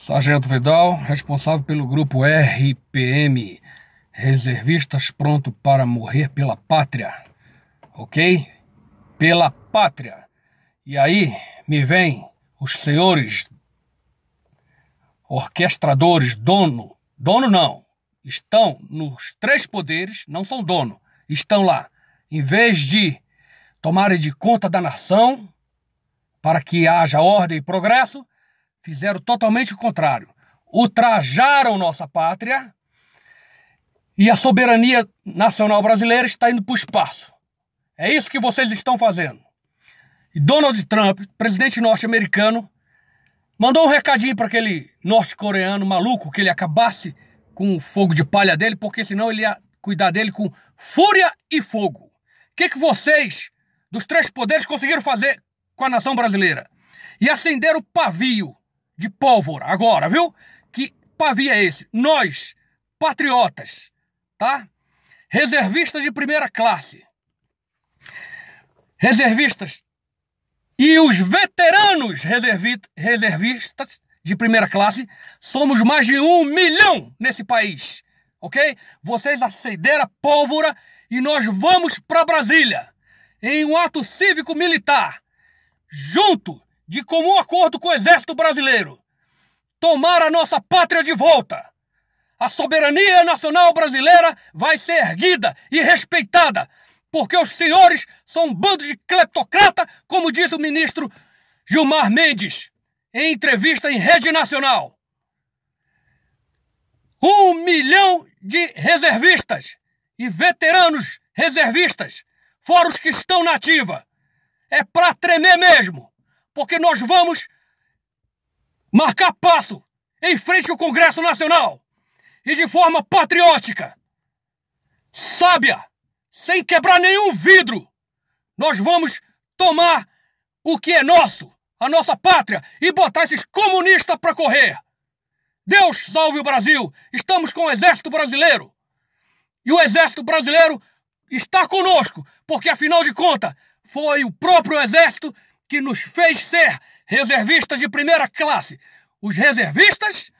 Sargento Vidal, responsável pelo grupo RPM, Reservistas Pronto para Morrer pela Pátria. Ok? Pela Pátria. E aí me vem os senhores orquestradores, dono, dono não, estão nos três poderes, não são dono, estão lá. Em vez de tomarem de conta da nação, para que haja ordem e progresso, fizeram totalmente o contrário. Ultrajaram nossa pátria e a soberania nacional brasileira está indo para o espaço. É isso que vocês estão fazendo. E Donald Trump, presidente norte-americano, mandou um recadinho para aquele norte-coreano maluco que ele acabasse com o fogo de palha dele, porque senão ele ia cuidar dele com fúria e fogo. O que, que vocês, dos três poderes, conseguiram fazer com a nação brasileira? E acender o pavio de pólvora agora, viu? Que pavia é esse? Nós, patriotas, tá? Reservistas de primeira classe. Reservistas. E os veteranos reservi reservistas de primeira classe, somos mais de um milhão nesse país, ok? Vocês acenderam a pólvora e nós vamos para Brasília em um ato cívico militar, junto de comum acordo com o Exército Brasileiro, tomar a nossa pátria de volta. A soberania nacional brasileira vai ser erguida e respeitada, porque os senhores são um bando de cleptocrata, como disse o ministro Gilmar Mendes em entrevista em rede nacional. Um milhão de reservistas e veteranos reservistas, fora os que estão na ativa. É para tremer mesmo porque nós vamos marcar passo em frente ao Congresso Nacional e de forma patriótica, sábia, sem quebrar nenhum vidro, nós vamos tomar o que é nosso, a nossa pátria, e botar esses comunistas para correr. Deus salve o Brasil! Estamos com o Exército Brasileiro! E o Exército Brasileiro está conosco, porque afinal de contas, foi o próprio Exército que nos fez ser reservistas de primeira classe, os reservistas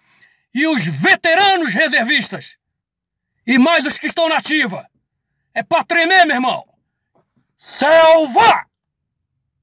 e os veteranos reservistas. E mais os que estão na ativa. É pra tremer, meu irmão. Selva!